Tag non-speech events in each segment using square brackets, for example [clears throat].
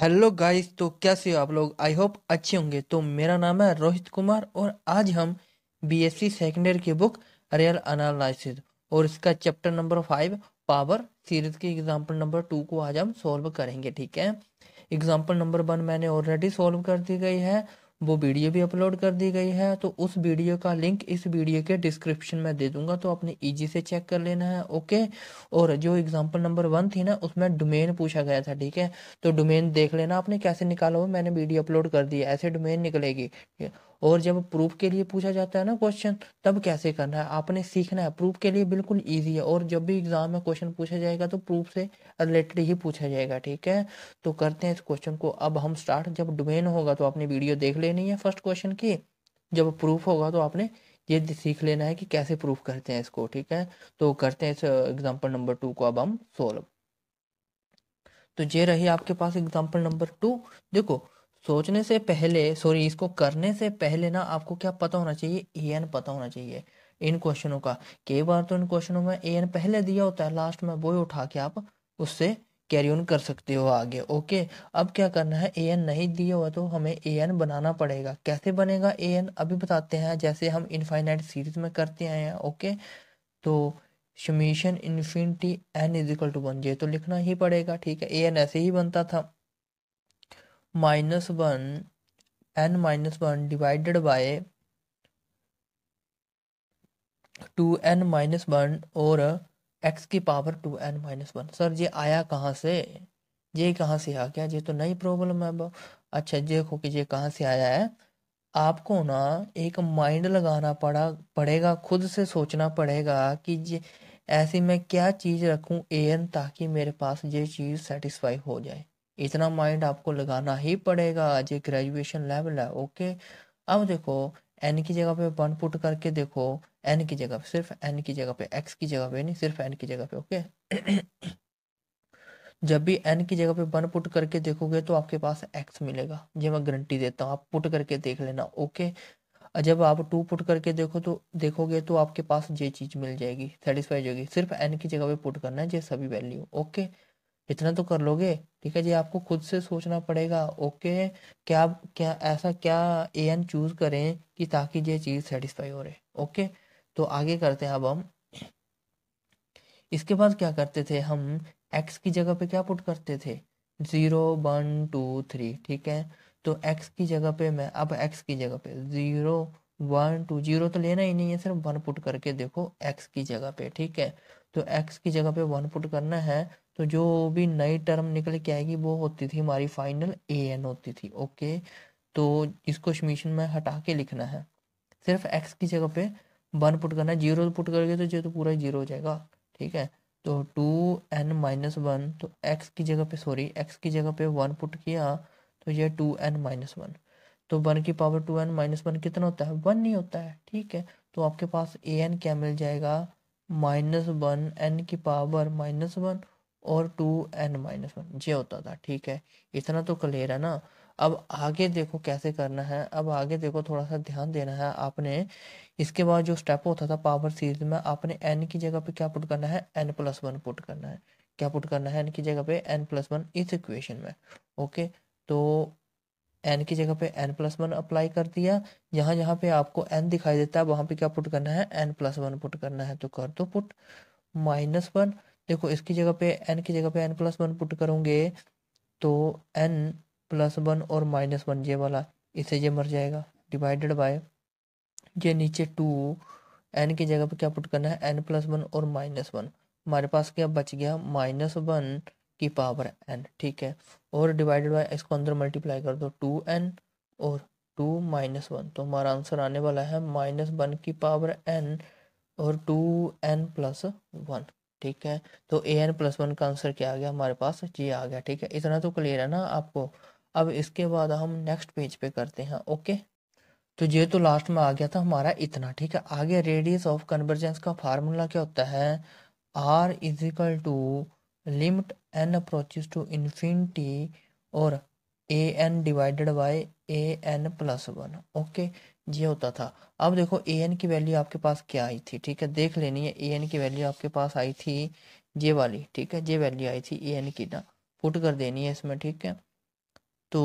hello guys तो कैसे हो आप लोग आई होप अच्छे होंगे तो मेरा नाम है रोहित कुमार और आज हम B S C second year की बुक रियल अनालिसिस और इसका chapter number five power series के एग्जाम्पल नंबर टू को आज हम सॉल्व करेंगे ठीक है एग्जाम्पल नंबर वन मैंने ऑलरेडी सॉल्व कर दी गई है वो वीडियो भी अपलोड कर दी गई है तो उस वीडियो का लिंक इस वीडियो के डिस्क्रिप्शन में दे दूंगा तो आपने ईजी e से चेक कर लेना है ओके और जो एग्जाम्पल नंबर वन थी ना उसमें डोमेन पूछा गया था ठीक है तो डोमेन देख लेना आपने कैसे निकाला हो मैंने वीडियो अपलोड कर दी ऐसे डोमेन निकलेगी और जब प्रूफ के लिए पूछा जाता है ना क्वेश्चन तब कैसे करना है आपने सीखना है प्रूफ के लिए बिल्कुल ईजी है और जब भी एग्जाम में क्वेश्चन पूछा जाएगा तो प्रूफ से रिलेटेड ही पूछा जाएगा ठीक है तो करते हैं इस क्वेश्चन को अब हम स्टार्ट जब डोमेन होगा तो आपने वीडियो देख लेनी है फर्स्ट क्वेश्चन की जब प्रूफ होगा तो आपने ये सीख लेना है कि कैसे प्रूफ करते हैं इसको ठीक है तो करते हैं इस एग्जाम्पल नंबर टू को अब हम सोल्व तो ये रही आपके पास एग्जाम्पल नंबर टू देखो सोचने से पहले सॉरी इसको करने से पहले ना आपको क्या पता होना चाहिए ए एन पता होना चाहिए इन क्वेश्चनों का कई बार तो इन क्वेश्चनों में ए एन पहले दिया होता है लास्ट में वो उठा के आप उससे कैरी ऑन कर सकते हो आगे ओके अब क्या करना है ए एन नहीं दिया हुआ तो हमें ए एन बनाना पड़ेगा कैसे बनेगा ए एन अभी बताते हैं जैसे हम इनफाइनाइट सीरीज में करते आए हैं ओके तो summation infinity n is equal to one j तो लिखना ही पड़ेगा ठीक है ए एन ऐसे ही बनता था minus one n minus one divided by two n minus one और एक्स की power two n minus one sir ये आया कहाँ से ये कहाँ से आ गया ये तो नई प्रॉब्लम है अच्छा देखो कि ये कहाँ से आया है आपको ना एक माइंड लगाना पड़ा पड़ेगा खुद से सोचना पड़ेगा कि ये ऐसी मैं क्या चीज़ ए एन ताकि मेरे पास ये चीज़ सेटिस्फाई हो जाए इतना माइंड आपको लगाना ही पड़ेगा आज ये ग्रेजुएशन लेवल है ओके अब देखो एन की जगह पे वन पुट करके देखो एन की जगह पे सिर्फ एन की जगह पे एक्स की जगह पे नहीं सिर्फ एन की जगह पे ओके [clears throat] जब भी एन की जगह पे वन पुट करके देखोगे तो आपके पास एक्स मिलेगा ये मैं गारंटी देता हूँ आप पुट करके देख लेना ओके जब आप टू पुट करके देखो तो देखोगे तो आपके पास ये चीज़ मिल जाएगी सेटिस्फाई होगी सिर्फ एन की जगह पे पुट करना है ये सभी वैल्यू ओके इतना तो कर लोगे ठीक है जी आपको खुद से सोचना पड़ेगा ओके क्या क्या ऐसा क्या ए एन चूज करें कि ताकि ये चीज़ सेटिस्फाई हो रहे ओके तो आगे करते हैं अब हम इसके बाद क्या करते थे हम एक्स की जगह पे क्या पुट करते थे ज़ीरो वन टू थ्री ठीक है तो एक्स की जगह पे मैं अब एक्स की जगह पे ज़ीरो वन टू जीरो तो लेना ही नहीं है सिर्फ वन पुट करके देखो एक्स की जगह पे ठीक है तो एक्स की जगह पे वन पुट करना है तो जो भी नई टर्म निकल के आएगी वो होती थी हमारी फाइनल ए एन होती थी ओके तो इसको समीशन में हटा के लिखना है सिर्फ एक्स की जगह पे वन पुट करना है जीरो पुट करके तो जो तो पूरा जीरो हो जाएगा ठीक है तो टू एन माइनस वन तो एक्स की जगह पे सॉरी एक्स की जगह पे वन पुट किया तो ये टू एन माइनस वन तो वन की power two n minus one कितना होता है वन नहीं होता है ठीक है तो आपके पास ए एन क्या मिल जाएगा माइनस वन एन की पावर माइनस वन और टू एन माइनस वन ये होता था ठीक है इतना तो क्लियर है ना अब आगे देखो कैसे करना है अब आगे देखो थोड़ा सा ध्यान देना है आपने इसके बाद जो स्टेप होता था पावर सीरीज में आपने एन की जगह पे क्या पुट करना है एन प्लस वन पुट करना है क्या पुट करना है एन की जगह पे एन प्लस वन इस इक्वेशन में ओके तो एन की जगह पे एन प्लस वन अप्लाई कर दिया यहाँ जहाँ पे आपको एन दिखाई देता है वहां पे क्या पुट करना है एन प्लस वन पुट करना है तो कर दो पुट माइनस वन देखो इसकी जगह पे एन की जगह पे एन प्लस वन पुट करूंगे तो एन प्लस वन और माइनस वन ये वाला इसे ये मर जाएगा डिवाइडेड बाय ये नीचे टू एन की जगह पे क्या पुट करना है एन प्लस वन और माइनस वन हमारे पास क्या बच गया माइनस वन की पावर एन ठीक है और डिवाइडेड बाय इसको अंदर मल्टीप्लाई कर दो टू एन और टू माइनस वन तो हमारा आंसर आने वाला है माइनस वन की पावर एन और टू एन प्लस वन ठीक है तो ए एन प्लस वन का आंसर क्या आ गया हमारे पास जी आ गया ठीक है इतना तो क्लियर है ना आपको अब इसके बाद हम नेक्स्ट पेज पे करते हैं ओके तो ये तो लास्ट में आ गया था हमारा इतना ठीक है आगे रेडियस ऑफ कन्वर्जेंस का फार्मूला क्या होता है r is equal to limit n approaches to infinity और a n divided by a n plus one okay ये होता था अब देखो ए एन की वैल्यू आपके पास क्या आई थी ठीक है देख लेनी है ए एन की वैल्यू आपके पास आई थी ये वाली ठीक है ये वैल्यू आई थी ए एन की ना पुट कर देनी है इसमें ठीक है तो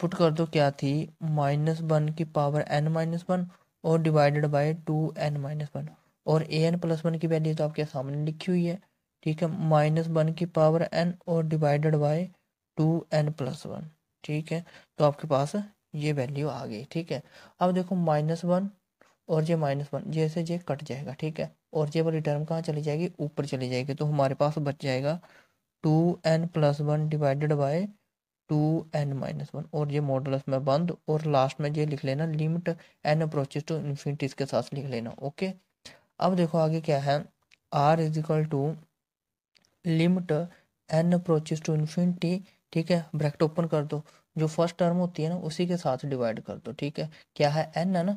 पुट कर दो क्या थी माइनस वन की पावर एन माइनस वन और divided by two n minus one और ए एन प्लस वन की वैल्यू तो आपके सामने लिखी हुई है ठीक है माइनस वन की पावर एन और divided by two n plus one ठीक है तो आपके पास ये वैल्यू आ गई ठीक है अब देखो माइनस वन और ये माइनस वन जैसे ये कट जाएगा ठीक है और ये वाली टर्म कहाँ चली जाएगी ऊपर चली जाएगी तो हमारे पास बच जाएगा two n plus one divided by two n minus one और ये मॉडल में बंद और लास्ट में ये लिख लेना limit n approaches to infinity के साथ लिख लेना ओके अब देखो आगे क्या है r is equal to limit n approaches to infinity ठीक है ब्रैकेट ओपन कर दो जो फर्स्ट टर्म होती है ना उसी के साथ डिवाइड कर दो ठीक है क्या है एन है ना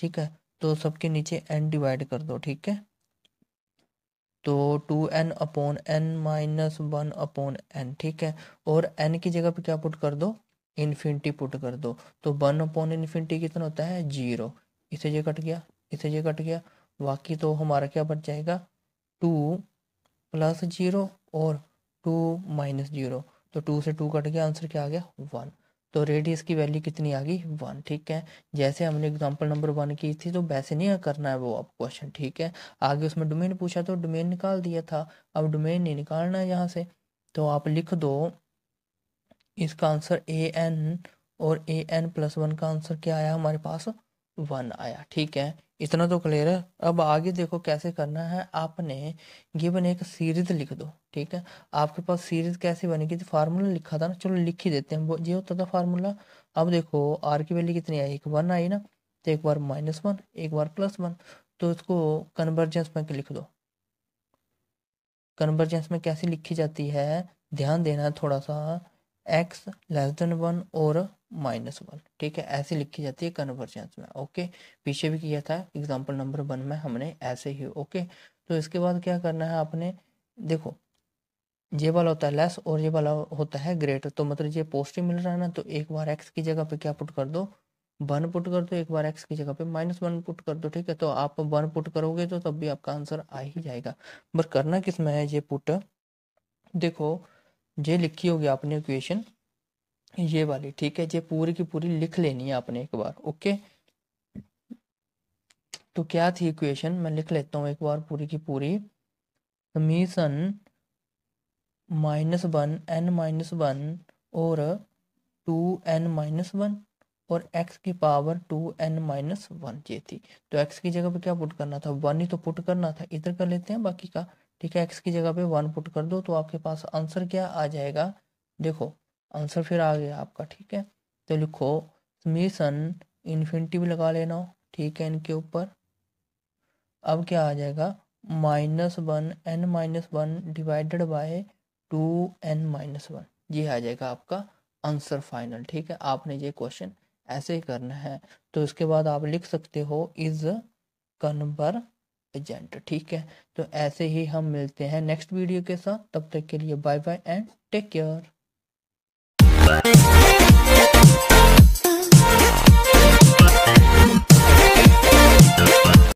ठीक है तो सबके नीचे एन डिवाइड कर दो ठीक है तो two n upon n minus one upon n ठीक है और एन की जगह पे क्या पुट कर दो इन्फिनिटी पुट कर दो तो वन अपॉन इन्फिनिटी कितना होता है जीरो इसे ये कट गया इसे ये कट गया बाकी तो हमारा क्या बच जाएगा टू प्लस जीरो और टू माइनस जीरो तो टू से टू कट गया आंसर क्या आ गया वन तो रेडियस की वैल्यू कितनी आ गई वन ठीक है जैसे हमने एग्जांपल नंबर वन की थी तो वैसे नहीं करना है वो आप क्वेश्चन ठीक है आगे उसमें डोमेन पूछा तो डोमेन निकाल दिया था अब डोमेन नहीं निकालना है यहाँ से तो आप लिख दो इसका आंसर ए एन और ए एन प्लस वन का आंसर क्या आया हमारे पास वन आया ठीक है इतना तो क्लियर है अब आगे देखो कैसे करना है आपने गिवन एक सीरीज लिख दो ठीक है आपके पास सीरीज कैसे बनेगी तो फार्मूला लिखा था ना चलो लिख ही देते हैं वो ये होता था फार्मूला अब देखो आर की वैल्यू कितनी आई एक वन आई ना तो एक बार माइनस वन एक बार प्लस वन तो इसको कन्वर्जेंस में लिख दो कन्वर्जेंस में कैसे लिखी जाती है ध्यान देना थोड़ा सा एक्स लेस देन वन और माइनस वन ठीक है ऐसे लिखी जाती है कन्वर्जेंस में ओके पीछे भी किया था एग्जाम्पल नंबर वन में हमने ऐसे ही ओके तो इसके बाद क्या करना है आपने देखो ये वाला होता है लेस और ये वाला होता है ग्रेटर तो मतलब ये पॉजिटिव मिल रहा है ना तो एक बार एक्स की जगह पे क्या पुट कर दो वन पुट कर दो एक बार एक्स की जगह पे माइनस वन पुट कर दो ठीक है तो आप वन पुट करोगे तो तब भी आपका आंसर आ ही जाएगा पर करना किस में है ये पुट देखो ये लिखी होगी आपने इक्वेशन ये वाली ठीक है ये पूरी की पूरी लिख लेनी है आपने एक बार ओके तो क्या थी इक्वेशन मैं लिख लेता हूँ एक बार पूरी की पूरी summation minus one n minus one और टू एन माइनस वन और x की power two n minus one ये थी तो x की जगह पे क्या पुट करना था वन ही तो पुट करना था इधर कर लेते हैं बाकी का ठीक है x की जगह पे वन पुट कर दो तो आपके पास आंसर क्या आ जाएगा देखो आंसर फिर आ गया आपका ठीक है तो लिखो समीसन इन्फिनिटी भी लगा लेना ठीक है इनके ऊपर अब क्या आ जाएगा minus one n minus one divided by two n minus one ये आ जाएगा आपका आंसर फाइनल ठीक है आपने ये क्वेश्चन ऐसे ही करना है तो इसके बाद आप लिख सकते हो इज कन्वर एजेंट ठीक है तो ऐसे ही हम मिलते हैं नेक्स्ट वीडियो के साथ तब तक के लिए bye bye and take care えっ